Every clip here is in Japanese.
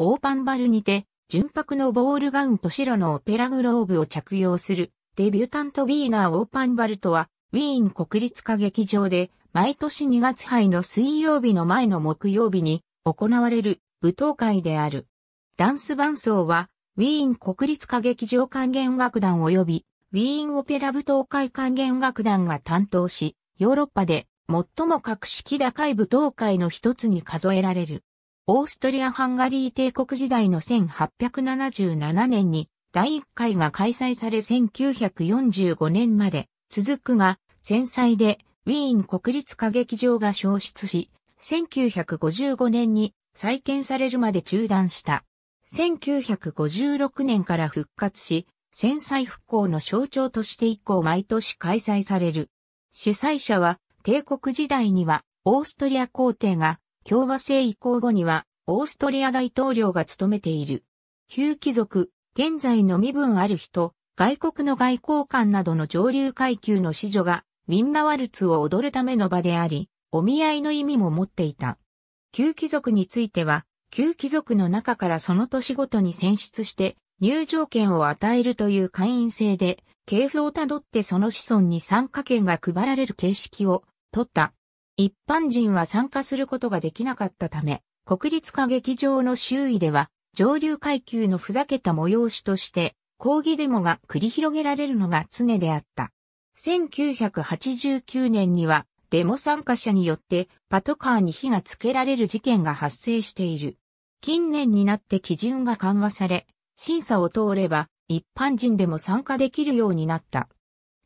オーパンバルにて、純白のボールガウンと白のオペラグローブを着用する、デビュータントウィーナーオーパンバルとは、ウィーン国立歌劇場で、毎年2月杯の水曜日の前の木曜日に、行われる、舞踏会である。ダンス伴奏は、ウィーン国立歌劇場管弦楽団及び、ウィーンオペラ舞踏会管弦楽団が担当し、ヨーロッパで最も格式高い舞踏会の一つに数えられる。オーストリア・ハンガリー帝国時代の1877年に第1回が開催され1945年まで続くが、戦災でウィーン国立歌劇場が消失し、1955年に再建されるまで中断した。1956年から復活し、戦災復興の象徴として以降毎年開催される。主催者は帝国時代にはオーストリア皇帝が共和制移行後には、オーストリア大統領が務めている。旧貴族、現在の身分ある人、外国の外交官などの上流階級の子女が、ウィンラワルツを踊るための場であり、お見合いの意味も持っていた。旧貴族については、旧貴族の中からその年ごとに選出して入場券を与えるという会員制で、系譜をたどってその子孫に参加券が配られる形式を取った。一般人は参加することができなかったため、国立歌劇場の周囲では、上流階級のふざけた催しとして、抗議デモが繰り広げられるのが常であった。1989年には、デモ参加者によってパトカーに火がつけられる事件が発生している。近年になって基準が緩和され、審査を通れば一般人でも参加できるようになった。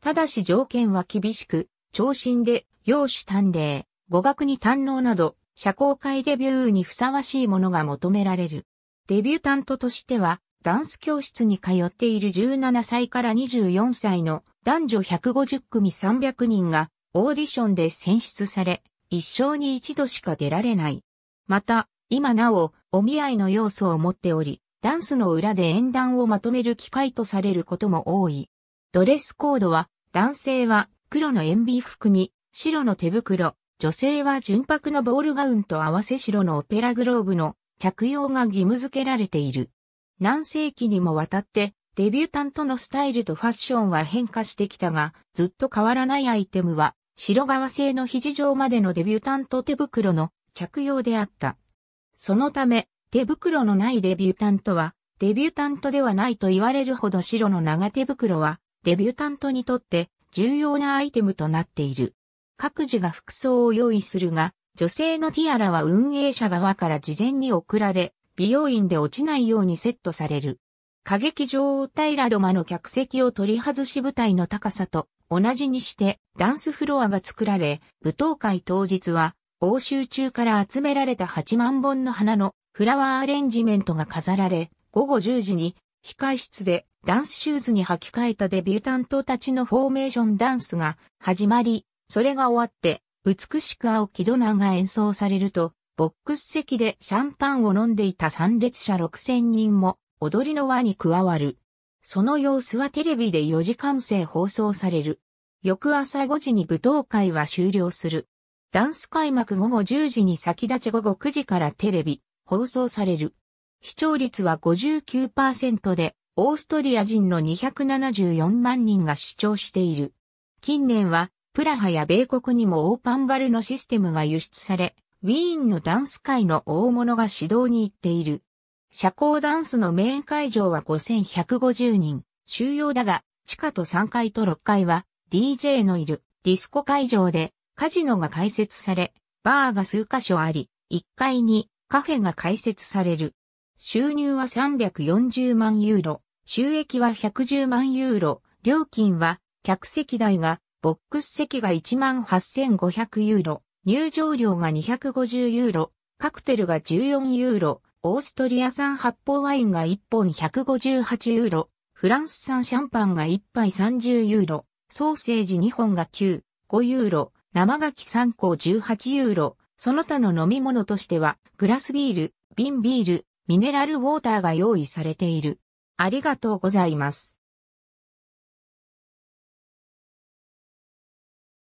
ただし条件は厳しく、長身で、容姿端麗、語学に堪能など、社交界デビューにふさわしいものが求められる。デビュータントとしては、ダンス教室に通っている17歳から24歳の男女150組300人がオーディションで選出され、一生に一度しか出られない。また、今なお、お見合いの要素を持っており、ダンスの裏で演談をまとめる機会とされることも多い。ドレスコードは、男性は黒の塩ビ服に、白の手袋、女性は純白のボールガウンと合わせ白のオペラグローブの着用が義務付けられている。何世紀にもわたって、デビュータントのスタイルとファッションは変化してきたが、ずっと変わらないアイテムは、白革製の肘上までのデビュータント手袋の着用であった。そのため、手袋のないデビュータントは、デビュータントではないと言われるほど白の長手袋は、デビュータントにとって重要なアイテムとなっている。各自が服装を用意するが、女性のティアラは運営者側から事前に送られ、美容院で落ちないようにセットされる。歌劇場をラドマの客席を取り外し舞台の高さと同じにしてダンスフロアが作られ、舞踏会当日は欧州中から集められた8万本の花のフラワーアレンジメントが飾られ、午後10時に控室でダンスシューズに履き替えたデビュータントたちのフォーメーションダンスが始まり、それが終わって、美しく青木ドナーが演奏されると、ボックス席でシャンパンを飲んでいた参列者6000人も踊りの輪に加わる。その様子はテレビで4時間制放送される。翌朝5時に舞踏会は終了する。ダンス開幕午後10時に先立ち午後9時からテレビ、放送される。視聴率は59%で、オーストリア人の274万人が主張している。近年は、プラハや米国にもオーパンバルのシステムが輸出され、ウィーンのダンス界の大物が指導に行っている。社交ダンスのメイン会場は5150人、収容だが、地下と3階と6階は DJ のいるディスコ会場でカジノが開設され、バーが数箇所あり、1階にカフェが開設される。収入は340万ユーロ、収益は110万ユーロ、料金は客席代が、ボックス席が18,500ユーロ、入場料が250ユーロ、カクテルが14ユーロ、オーストリア産発泡ワインが1本158ユーロ、フランス産シャンパンが1杯30ユーロ、ソーセージ2本が9、5ユーロ、生牡蠣3個18ユーロ、その他の飲み物としては、グラスビール、瓶ビール、ミネラルウォーターが用意されている。ありがとうございます。